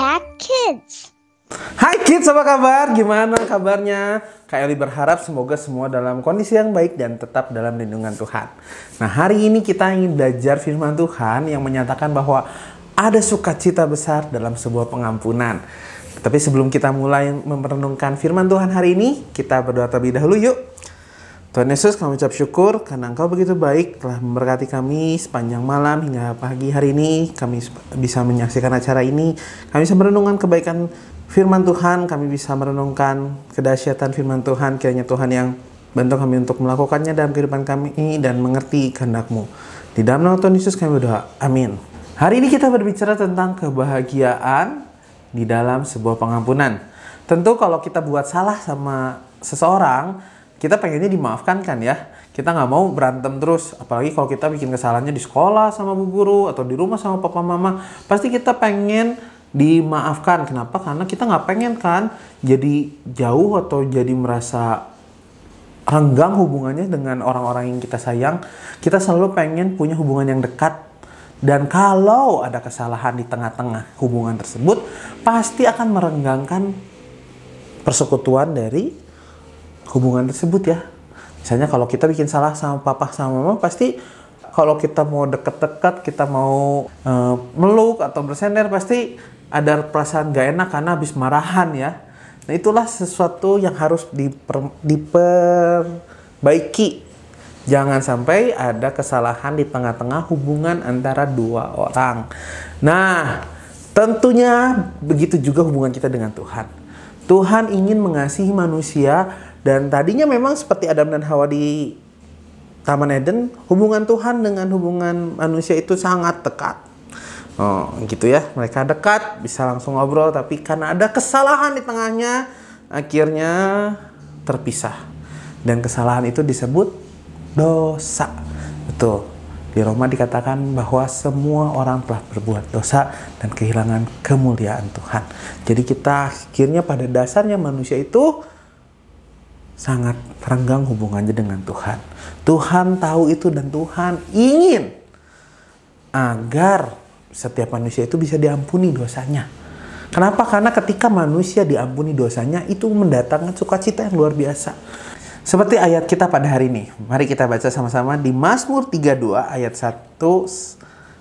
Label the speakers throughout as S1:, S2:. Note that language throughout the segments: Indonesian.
S1: Cat Kids. Hai kids, apa kabar? Gimana kabarnya? Kak Eli berharap semoga semua dalam kondisi yang baik dan tetap dalam lindungan Tuhan. Nah, hari ini kita ingin belajar firman Tuhan yang menyatakan bahwa ada sukacita besar dalam sebuah pengampunan. Tapi sebelum kita mulai memerenungkan firman Tuhan hari ini, kita berdoa terlebih dahulu yuk. Tuhan Yesus kami ucap syukur karena Engkau begitu baik telah memberkati kami sepanjang malam hingga pagi hari ini. Kami bisa menyaksikan acara ini. Kami bisa merenungkan kebaikan firman Tuhan. Kami bisa merenungkan kedahsyatan firman Tuhan. Kiranya Tuhan yang bantu kami untuk melakukannya dalam kehidupan kami ini dan mengerti kehendak-Mu. Di dalam nama Tuhan Yesus kami berdoa. Amin. Hari ini kita berbicara tentang kebahagiaan di dalam sebuah pengampunan. Tentu kalau kita buat salah sama seseorang, kita pengennya dimaafkan kan ya kita nggak mau berantem terus apalagi kalau kita bikin kesalahannya di sekolah sama bu guru atau di rumah sama papa mama pasti kita pengen dimaafkan kenapa karena kita nggak pengen kan jadi jauh atau jadi merasa renggang hubungannya dengan orang-orang yang kita sayang kita selalu pengen punya hubungan yang dekat dan kalau ada kesalahan di tengah-tengah hubungan tersebut pasti akan merenggangkan persekutuan dari hubungan tersebut ya. Misalnya kalau kita bikin salah sama papa sama mama pasti kalau kita mau deket-deket, kita mau e, meluk atau bersender pasti ada perasaan gak enak karena habis marahan ya. Nah itulah sesuatu yang harus diper, diperbaiki. Jangan sampai ada kesalahan di tengah-tengah hubungan antara dua orang. Nah, tentunya begitu juga hubungan kita dengan Tuhan. Tuhan ingin mengasihi manusia dan tadinya memang seperti Adam dan Hawa di Taman Eden, hubungan Tuhan dengan hubungan manusia itu sangat dekat. Oh, gitu ya. Mereka dekat, bisa langsung ngobrol, tapi karena ada kesalahan di tengahnya, akhirnya terpisah. Dan kesalahan itu disebut dosa. Betul. Di Roma dikatakan bahwa semua orang telah berbuat dosa dan kehilangan kemuliaan Tuhan. Jadi kita akhirnya pada dasarnya manusia itu sangat renggang hubungannya dengan Tuhan. Tuhan tahu itu dan Tuhan ingin agar setiap manusia itu bisa diampuni dosanya. Kenapa? Karena ketika manusia diampuni dosanya itu mendatangkan sukacita yang luar biasa. Seperti ayat kita pada hari ini. Mari kita baca sama-sama di Mazmur 32 ayat 1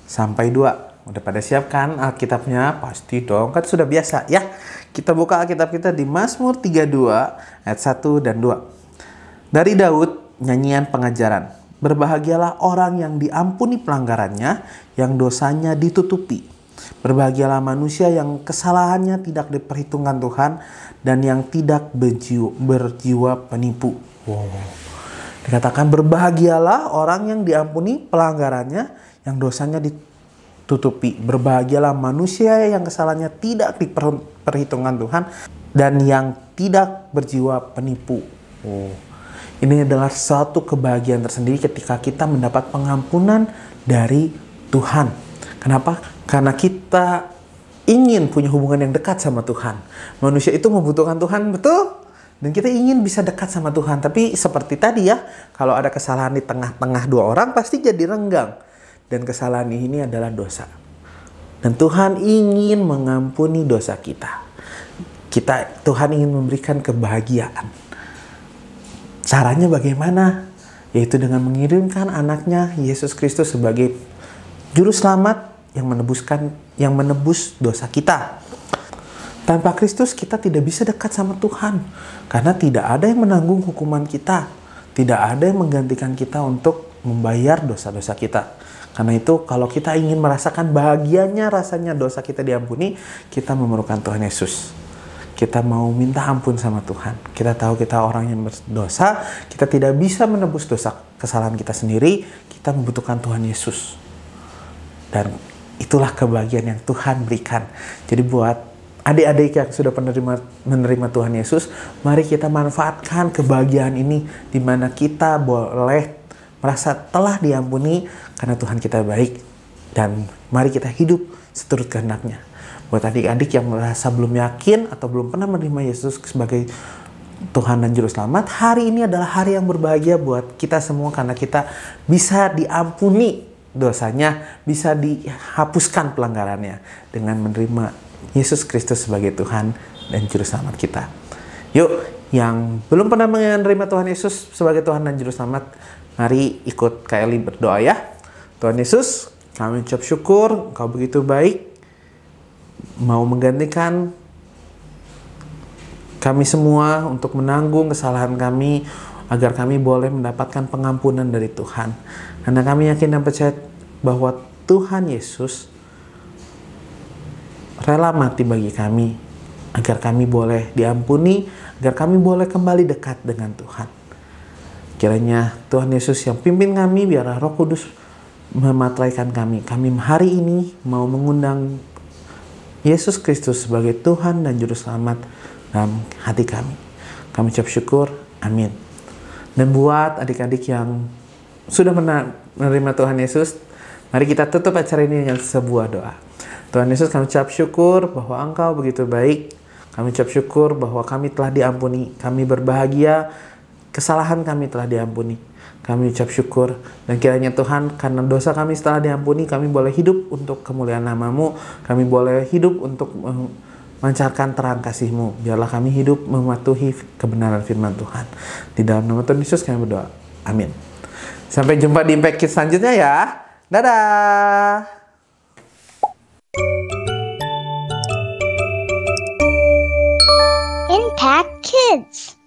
S1: sampai 2. Udah pada siap kan Alkitabnya? Pasti dong, kan sudah biasa ya. Kita buka Alkitab kita di Mazmur 32 ayat 1 dan 2. Dari Daud, nyanyian pengajaran. Berbahagialah orang yang diampuni pelanggarannya, yang dosanya ditutupi. Berbahagialah manusia yang kesalahannya tidak diperhitungkan Tuhan dan yang tidak berjiwa, berjiwa penipu. Wow. Dikatakan berbahagialah orang yang diampuni pelanggarannya, yang dosanya ditutupi tutupi. Berbahagialah manusia yang kesalahannya tidak diperhitungkan Tuhan dan yang tidak berjiwa penipu. Oh. Ini adalah satu kebahagiaan tersendiri ketika kita mendapat pengampunan dari Tuhan. Kenapa? Karena kita ingin punya hubungan yang dekat sama Tuhan. Manusia itu membutuhkan Tuhan, betul? Dan kita ingin bisa dekat sama Tuhan. Tapi seperti tadi ya, kalau ada kesalahan di tengah-tengah dua orang pasti jadi renggang dan kesalahan ini adalah dosa. Dan Tuhan ingin mengampuni dosa kita. Kita Tuhan ingin memberikan kebahagiaan. Caranya bagaimana? Yaitu dengan mengirimkan anaknya Yesus Kristus sebagai juru selamat yang menebuskan yang menebus dosa kita. Tanpa Kristus kita tidak bisa dekat sama Tuhan karena tidak ada yang menanggung hukuman kita, tidak ada yang menggantikan kita untuk membayar dosa-dosa kita. Karena itu kalau kita ingin merasakan bahagianya rasanya dosa kita diampuni, kita memerlukan Tuhan Yesus. Kita mau minta ampun sama Tuhan. Kita tahu kita orang yang berdosa, kita tidak bisa menebus dosa kesalahan kita sendiri, kita membutuhkan Tuhan Yesus. Dan itulah kebahagiaan yang Tuhan berikan. Jadi buat adik-adik yang sudah menerima, menerima Tuhan Yesus, mari kita manfaatkan kebahagiaan ini di mana kita boleh merasa telah diampuni karena Tuhan kita baik dan mari kita hidup seturut kehendaknya. Buat adik-adik yang merasa belum yakin atau belum pernah menerima Yesus sebagai Tuhan dan Juru Selamat, hari ini adalah hari yang berbahagia buat kita semua karena kita bisa diampuni dosanya, bisa dihapuskan pelanggarannya dengan menerima Yesus Kristus sebagai Tuhan dan Juru Selamat kita. Yuk, yang belum pernah menerima Tuhan Yesus sebagai Tuhan dan Juru Selamat, Mari ikut KLI berdoa ya. Tuhan Yesus, kami ucap syukur Engkau begitu baik mau menggantikan kami semua untuk menanggung kesalahan kami agar kami boleh mendapatkan pengampunan dari Tuhan. Karena kami yakin dan percaya bahwa Tuhan Yesus rela mati bagi kami agar kami boleh diampuni, agar kami boleh kembali dekat dengan Tuhan. Kiranya Tuhan Yesus yang pimpin kami, biarlah Roh Kudus mematraikan kami. Kami hari ini mau mengundang Yesus Kristus sebagai Tuhan dan Juru Selamat dalam hati kami. Kami ucap syukur, amin. Dan buat adik-adik yang sudah menerima Tuhan Yesus, mari kita tutup acara ini dengan sebuah doa. Tuhan Yesus kami ucap syukur bahwa Engkau begitu baik. Kami ucap syukur bahwa kami telah diampuni. Kami berbahagia kesalahan kami telah diampuni. Kami ucap syukur dan kiranya Tuhan karena dosa kami setelah diampuni kami boleh hidup untuk kemuliaan namamu. Kami boleh hidup untuk memancarkan terang kasihmu. Biarlah kami hidup mematuhi kebenaran firman Tuhan. Di dalam nama Tuhan Yesus kami berdoa. Amin. Sampai jumpa di Impact Kids selanjutnya ya. Dadah! Impact Kids